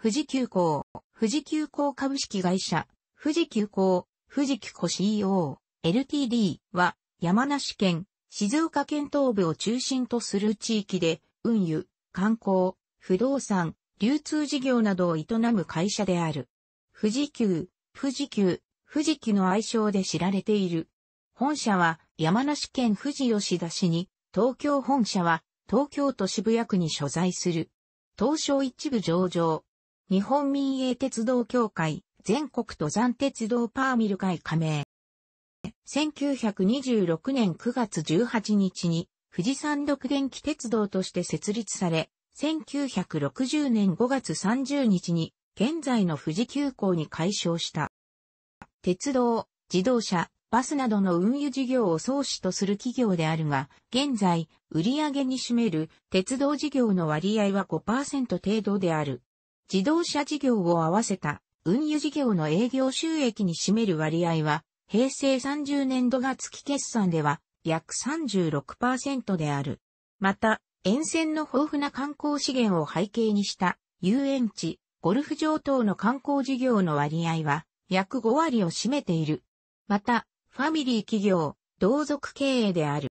富士急行、富士急行株式会社、富士急行、富士急行 CEO、LTD は山梨県、静岡県東部を中心とする地域で、運輸、観光、不動産、流通事業などを営む会社である。富士急、富士急、富士急の愛称で知られている。本社は山梨県富士吉田市に、東京本社は東京都渋谷区に所在する。東証一部上場、日本民営鉄道協会、全国登山鉄道パーミル会加盟。1926年9月18日に、富士山独電気鉄道として設立され、1960年5月30日に、現在の富士急行に改称した。鉄道、自動車、バスなどの運輸事業を創始とする企業であるが、現在、売上に占める鉄道事業の割合は5%程度である。自動車事業を合わせた運輸事業の営業収益に占める割合は、平成30年度が月決算では約36%である。また、沿線の豊富な観光資源を背景にした遊園地、ゴルフ場等の観光事業の割合は約5割を占めている。また、ファミリー企業、同族経営である。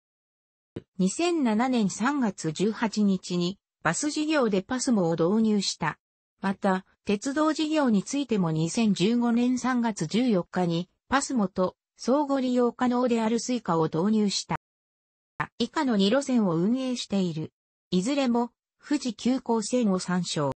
2007年3月18日にバス事業でパスモを導入したまた、鉄道事業についても2015年3月14日に、パスモと相互利用可能であるスイカを導入した。以下の2路線を運営している。いずれも、富士急行線を参照。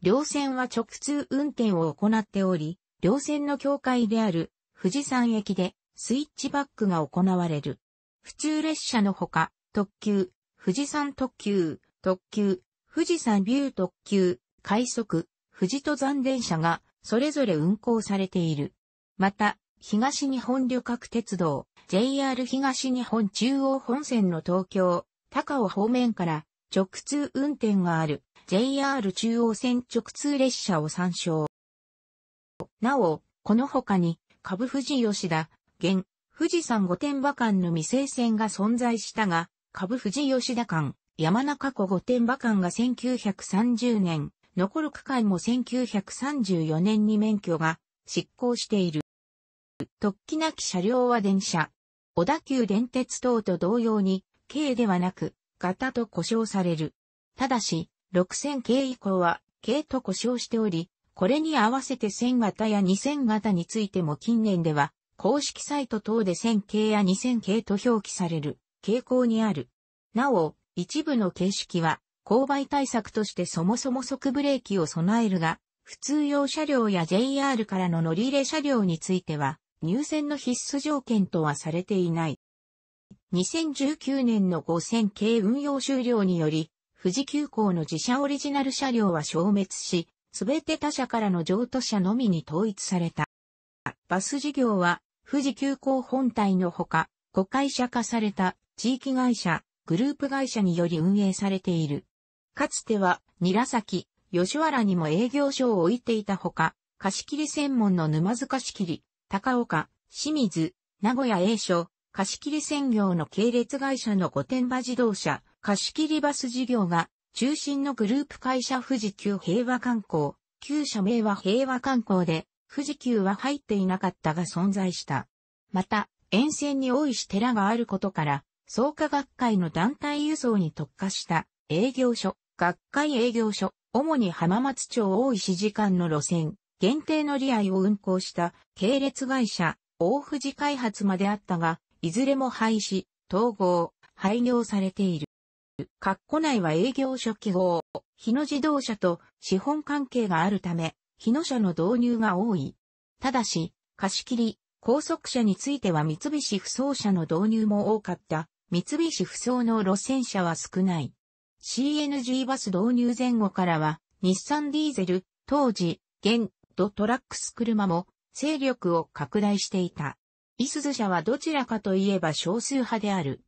両線は直通運転を行っており、両線の境界である富士山駅でスイッチバックが行われる。普通列車のほか、特急、富士山特急、特急、富士山ビュー特急、快速、富士登山電車がそれぞれ運行されている。また、東日本旅客鉄道、JR 東日本中央本線の東京、高尾方面から直通運転がある JR 中央線直通列車を参照。なお、この他に、株富士吉田、現、富士山御殿場間の未成線が存在したが、株富士吉田間、山中湖御殿場間が1930年、残る区間も1934年に免許が執行している。突起なき車両は電車。小田急電鉄等と同様に、軽ではなく、型と故障される。ただし、6000系以降は、軽と故障しており、これに合わせて1000型や2000型についても近年では、公式サイト等で1000系や2000系と表記される傾向にある。なお、一部の形式は、勾配対策としてそもそも即ブレーキを備えるが、普通用車両や JR からの乗り入れ車両については、入線の必須条件とはされていない。2019年の5000系運用終了により、富士急行の自社オリジナル車両は消滅し、すべて他社からの譲渡車のみに統一された。バス事業は、富士急行本体のほか、子会社化された地域会社、グループ会社により運営されている。かつては、韮崎、吉原にも営業所を置いていたほか、貸切専門の沼津貸切、高岡、清水、名古屋 A 所、貸切専業の系列会社の御殿場自動車、貸切バス事業が、中心のグループ会社富士急平和観光、旧社名は平和観光で、富士急は入っていなかったが存在した。また、沿線に多いし寺があることから、創価学会の団体輸送に特化した営業所、学会営業所、主に浜松町大石時間の路線、限定乗り合いを運行した系列会社、大藤開発まであったが、いずれも廃止、統合、廃業されている。括弧内は営業所記号、日野自動車と資本関係があるため、日野車の導入が多い。ただし、貸し切り、高速車については三菱不走車の導入も多かった。三菱不走の路線車は少ない。CNG バス導入前後からは、日産ディーゼル、当時、現、ドトラックス車も、勢力を拡大していた。イスズ社はどちらかといえば少数派である。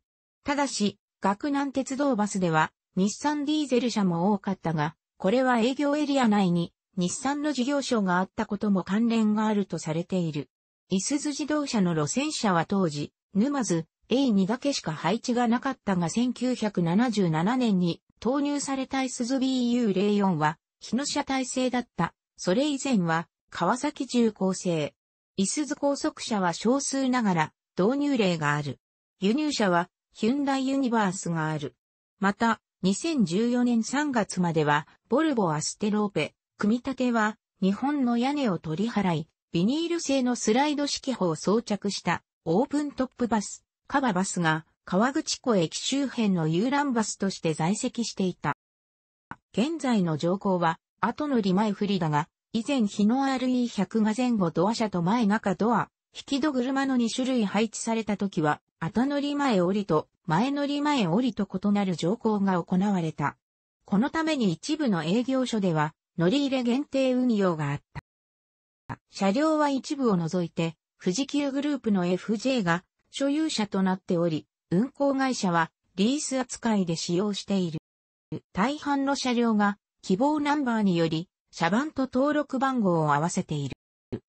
ただし、学南鉄道バスでは、日産ディーゼル車も多かったが、これは営業エリア内に、日産の事業所があったことも関連があるとされている。イスズ自動車の路線車は当時、沼津、A2 だけしか配置がなかったが1977年に投入された SBU04 は、日の車体制だった。それ以前は、川崎重工製。イスズ高速車は少数ながら、導入例がある。輸入車は、ヒュンダイユニバースがある。また、2014年3月までは、ボルボアステローペ、組み立ては、日本の屋根を取り払い、ビニール製のスライド式砲を装着した、オープントップバス、カババスが、川口湖駅周辺の遊覧バスとして在籍していた。現在の乗降は、後乗り前振りだが、以前日の RE100 が前後ドア車と前中ドア、引き戸車の2種類配置された時は、後乗り前降りと前乗り前降りと異なる乗降が行われた。このために一部の営業所では、乗り入れ限定運用があった。車両は一部を除いて、富士急グループの FJ が所有者となっており、運行会社はリース扱いで使用している。大半の車両が希望ナンバーにより車番と登録番号を合わせている。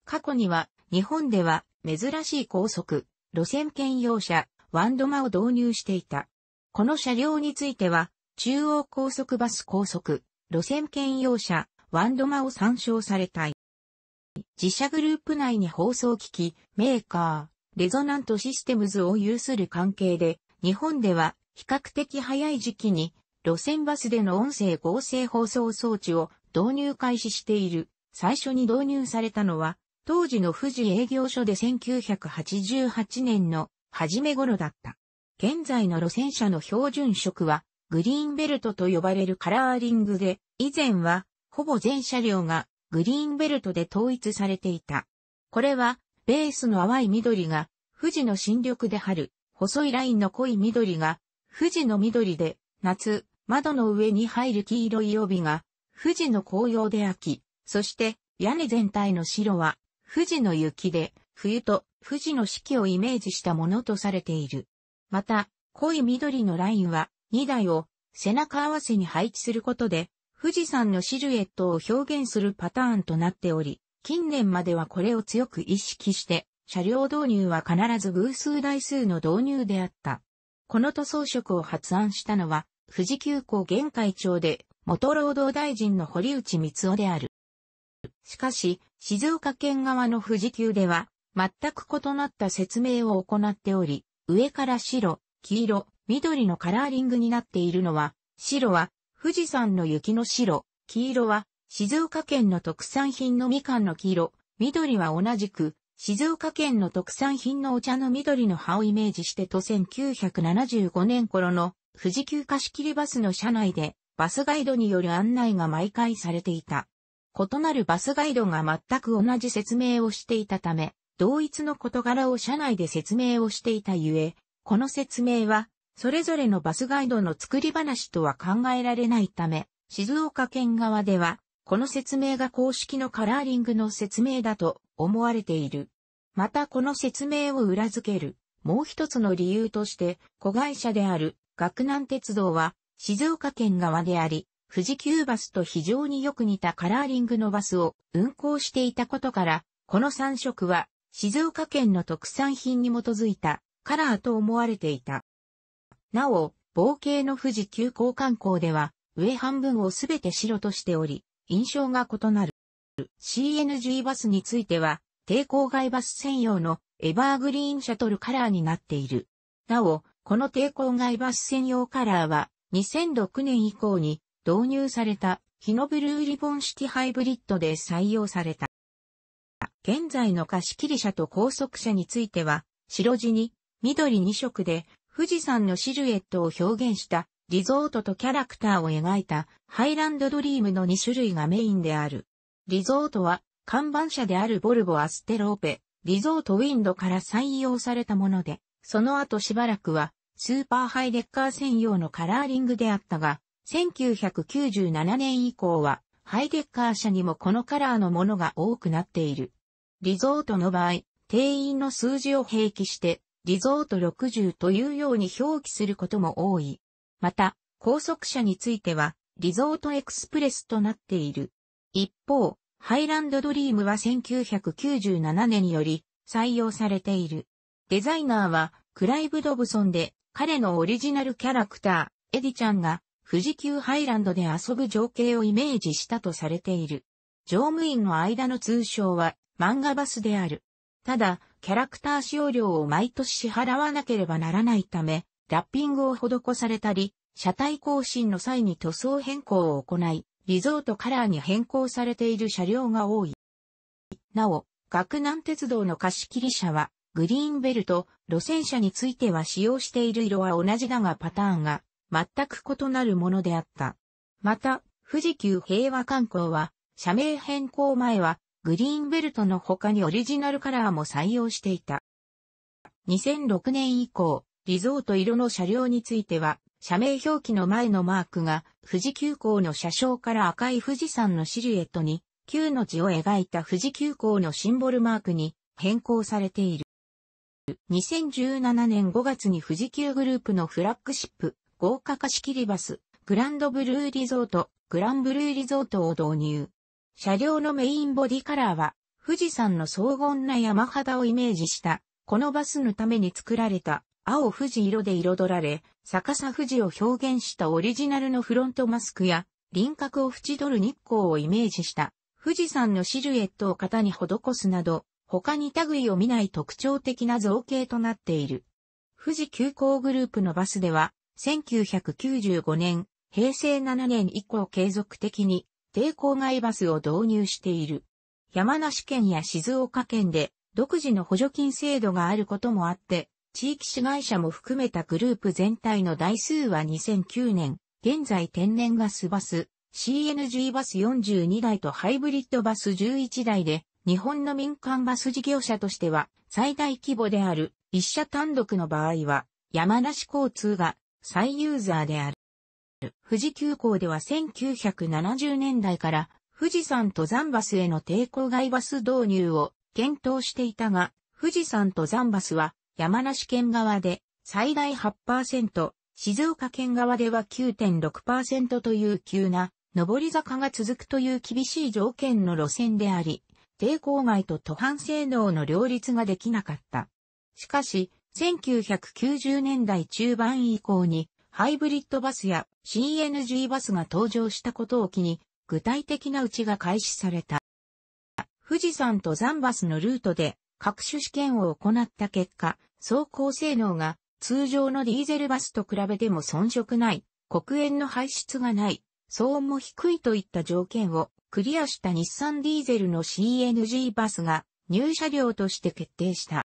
過去には日本では珍しい高速、路線兼用車、ワンドマを導入していた。この車両については中央高速バス高速、路線兼用車、ワンドマを参照されたい。自社グループ内に放送機器、メーカー、レゾナントシステムズを有する関係で、日本では比較的早い時期に路線バスでの音声合成放送装置を導入開始している。最初に導入されたのは、当時の富士営業所で1988年の初め頃だった。現在の路線車の標準色は、グリーンベルトと呼ばれるカラーリングで、以前は、ほぼ全車両がグリーンベルトで統一されていた。これは、ベースの淡い緑が、富士の新緑で春、細いラインの濃い緑が、富士の緑で、夏、窓の上に入る黄色い帯が、富士の紅葉で秋、そして、屋根全体の白は、富士の雪で、冬と富士の四季をイメージしたものとされている。また、濃い緑のラインは、2台を背中合わせに配置することで、富士山のシルエットを表現するパターンとなっており、近年まではこれを強く意識して、車両導入は必ず偶数台数の導入であった。この塗装色を発案したのは、富士急行現会長で、元労働大臣の堀内光雄である。しかし、静岡県側の富士急では、全く異なった説明を行っており、上から白、黄色、緑のカラーリングになっているのは、白は富士山の雪の白、黄色は静岡県の特産品のみかんの黄色、緑は同じく、静岡県の特産品のお茶の緑の葉をイメージしてと1975年頃の富士急貸し切りバスの車内でバスガイドによる案内が毎回されていた。異なるバスガイドが全く同じ説明をしていたため、同一の事柄を車内で説明をしていたゆえ、この説明は、それぞれのバスガイドの作り話とは考えられないため、静岡県側では、この説明が公式のカラーリングの説明だと思われている。またこの説明を裏付ける、もう一つの理由として、子会社である、学南鉄道は、静岡県側であり、富士急バスと非常によく似たカラーリングのバスを運行していたことから、この3色は、静岡県の特産品に基づいたカラーと思われていた。なお、冒険の富士急行観光では、上半分をすべて白としており、印象が異なる。CNG バスについては、抵抗外バス専用のエバーグリーンシャトルカラーになっている。なお、この抵抗外バス専用カラーは、2006年以降に導入された日のブルーリボンシティハイブリッドで採用された。現在の貸し切り車と高速車については、白地に緑2色で富士山のシルエットを表現したリゾートとキャラクターを描いたハイランドドリームの2種類がメインである。リゾートは看板車であるボルボアステローペ、リゾートウィンドから採用されたもので、その後しばらくはスーパーハイデッカー専用のカラーリングであったが、1997年以降はハイデッカー車にもこのカラーのものが多くなっている。リゾートの場合、定員の数字を併記して、リゾート60というように表記することも多い。また、高速車については、リゾートエクスプレスとなっている。一方、ハイランドドリームは1997年により採用されている。デザイナーはクライブ・ドブソンで彼のオリジナルキャラクター、エディちゃんが富士急ハイランドで遊ぶ情景をイメージしたとされている。乗務員の間の通称は漫画バスである。ただ、キャラクター使用料を毎年支払わなければならないため、ラッピングを施されたり、車体更新の際に塗装変更を行い、リゾートカラーに変更されている車両が多い。なお、学南鉄道の貸切車は、グリーンベルト、路線車については使用している色は同じだがパターンが全く異なるものであった。また、富士急平和観光は、社名変更前は、グリーンベルトの他にオリジナルカラーも採用していた。2006年以降、リゾート色の車両については、社名表記の前のマークが、富士急行の車掌から赤い富士山のシルエットに、9の字を描いた富士急行のシンボルマークに変更されている。2017年5月に富士急グループのフラッグシップ、豪華貸し切りバス、グランドブルーリゾート、グランブルーリゾートを導入。車両のメインボディカラーは、富士山の荘厳な山肌をイメージした、このバスのために作られた青富士色で彩られ、逆さ富士を表現したオリジナルのフロントマスクや、輪郭を縁取る日光をイメージした富士山のシルエットを型に施すなど、他に類を見ない特徴的な造形となっている。富士急行グループのバスでは、1995年、平成7年以降継続的に低郊外バスを導入している。山梨県や静岡県で独自の補助金制度があることもあって、地域市会社も含めたグループ全体の台数は2009年、現在天然ガスバス、CNG バス42台とハイブリッドバス11台で、日本の民間バス事業者としては最大規模である一社単独の場合は山梨交通が最ユーザーである。富士急行では1970年代から富士山登山バスへの抵抗外バス導入を検討していたが、富士山登山バスは山梨県側で最大8%、静岡県側では9.6%という急な上り坂が続くという厳しい条件の路線であり、抵抗外と途半性能の両立ができなかった。しかし、1990年代中盤以降に、ハイブリッドバスや CNG バスが登場したことを機に、具体的な打ちが開始された。富士山とザンバスのルートで各種試験を行った結果、走行性能が通常のディーゼルバスと比べても遜色ない、黒煙の排出がない、騒音も低いといった条件をクリアした日産ディーゼルの CNG バスが入車料として決定した。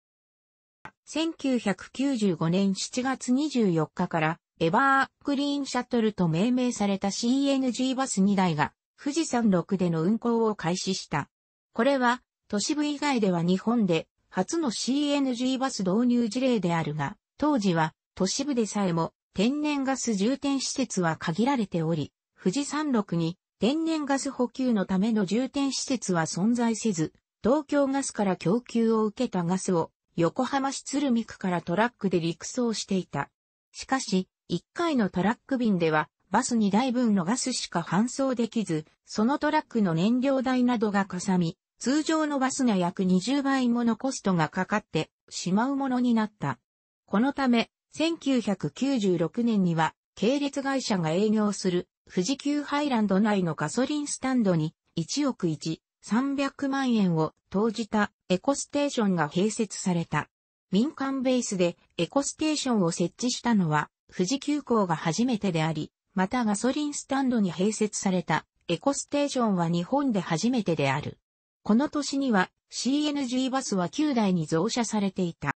1995年7月24日からエバークリーンシャトルと命名された CNG バス2台が富士山6での運行を開始した。これは都市部以外では日本で初の CNG バス導入事例であるが、当時は都市部でさえも天然ガス充填施設は限られており、富士山麓に天然ガス補給のための充填施設は存在せず、東京ガスから供給を受けたガスを横浜市鶴見区からトラックで陸送していた。しかし、1回のトラック便ではバス2台分のガスしか搬送できず、そのトラックの燃料代などがかさみ、通常のバスが約20倍ものコストがかかってしまうものになった。このため、1996年には、系列会社が営業する富士急ハイランド内のガソリンスタンドに1億1、300万円を投じたエコステーションが併設された。民間ベースでエコステーションを設置したのは富士急行が初めてであり、またガソリンスタンドに併設されたエコステーションは日本で初めてである。この年には CNG バスは9台に増車されていた。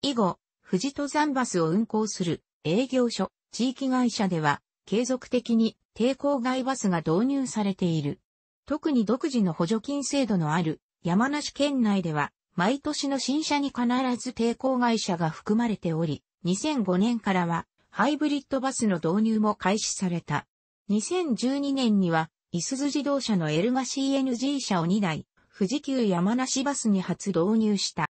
以後、富士登山バスを運行する営業所、地域会社では継続的に抵抗外バスが導入されている。特に独自の補助金制度のある山梨県内では毎年の新車に必ず抵抗外車が含まれており、2005年からはハイブリッドバスの導入も開始された。2012年にはいすゞ自動車のエルガ CNG 車を2台、富士急山梨バスに初導入した。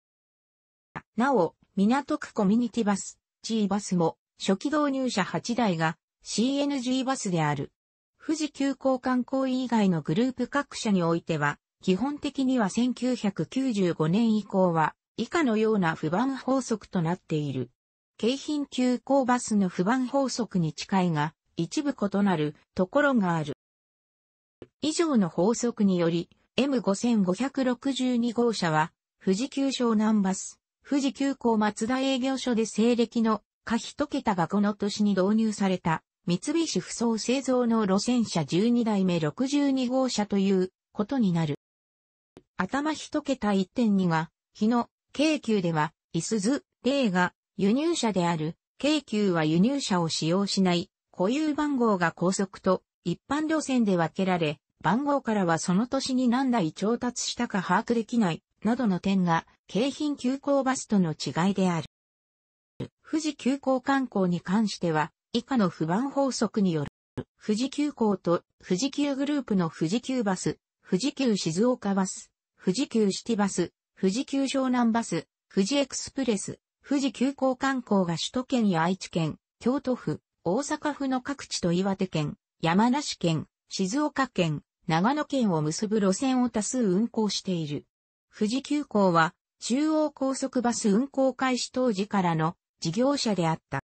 なお、港区コミュニティバス、G バスも、初期導入車8台が CNG バスである。富士急行観光以外のグループ各社においては、基本的には1995年以降は、以下のような不番法則となっている。京浜急行バスの不番法則に近いが、一部異なるところがある。以上の法則により、M5562 号車は、富士急湘南バス、富士急行松田営業所で西暦の下一桁がこの年に導入された、三菱不走製造の路線車12代目62号車ということになる。頭一桁1.2が、日野、京急では、いすず、例が輸入車である、京急は輸入車を使用しない、固有番号が高速と一般路線で分けられ、番号からはその年に何台調達したか把握できない、などの点が、京浜急行バスとの違いである。富士急行観光に関しては、以下の不番法則による、富士急行と富士急グループの富士急バス、富士急静岡バス、富士急シティバス、富士急湘南バス、富士エクスプレス、富士急行観光が首都圏や愛知県、京都府、大阪府の各地と岩手県、山梨県、静岡県、長野県を結ぶ路線を多数運行している。富士急行は、中央高速バス運行開始当時からの事業者であった。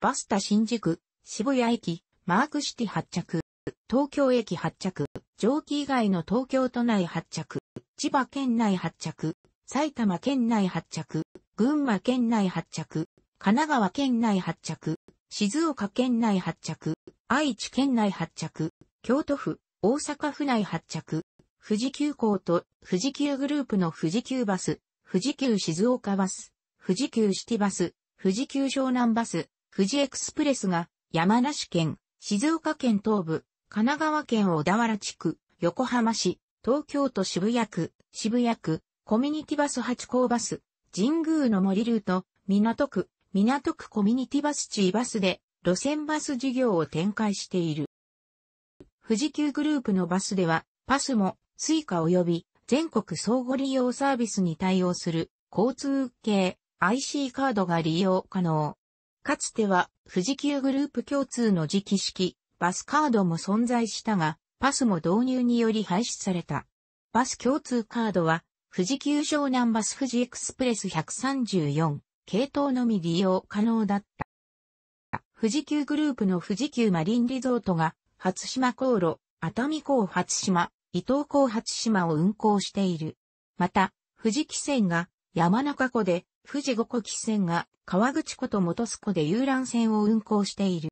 バスタ新宿、渋谷駅、マークシティ発着、東京駅発着、上記以外の東京都内発着、千葉県内発着、埼玉県内発着、群馬県内発着、神奈川県内発着、静岡県内発着、愛知県内発着、京都府、大阪府内発着、富士急行と富士急グループの富士急バス、富士急静岡バス、富士急シティバス、富士急湘南バス、富士エクスプレスが山梨県、静岡県東部、神奈川県小田原地区、横浜市、東京都渋谷区、渋谷区、コミュニティバス八甲バス、神宮の森ルート、港区、港区コミュニティバス地位バスで路線バス事業を展開している。富士急グループのバスでは、パスも、スイカ及び、全国相互利用サービスに対応する、交通系 IC カードが利用可能。かつては、富士急グループ共通の磁気式、バスカードも存在したが、パスも導入により廃止された。バス共通カードは、富士急湘南バス富士エクスプレス134、系統のみ利用可能だった。富士急グループの富士急マリンリゾートが初島航路、熱海港初島、伊東港初島を運航している。また、富士汽船が山中湖で、富士五湖汽船が川口湖と本栖湖で遊覧船を運航している。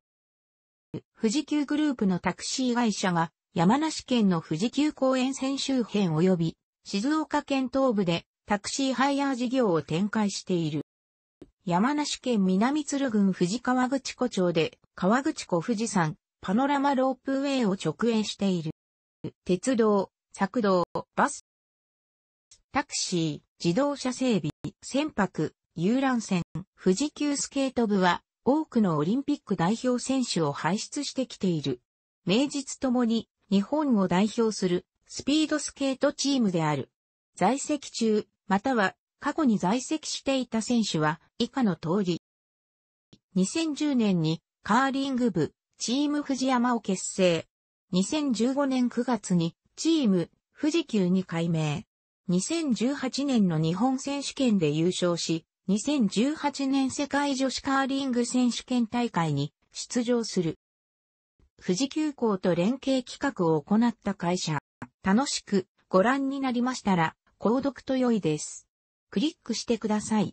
富士急グループのタクシー会社が山梨県の富士急公園線周辺及び静岡県東部でタクシーハイヤー事業を展開している。山梨県南鶴郡富士河口湖町で川口湖富士山パノラマロープウェイを直営している。鉄道、作道、バス、タクシー、自動車整備、船舶、遊覧船、富士急スケート部は多くのオリンピック代表選手を輩出してきている。名実ともに日本を代表するスピードスケートチームである。在籍中、または過去に在籍していた選手は以下の通り。2010年にカーリング部、チーム富士山を結成。2015年9月にチーム富士急に改名。2018年の日本選手権で優勝し、2018年世界女子カーリング選手権大会に出場する。富士急行と連携企画を行った会社。楽しくご覧になりましたら、購読と良いです。クリックしてください。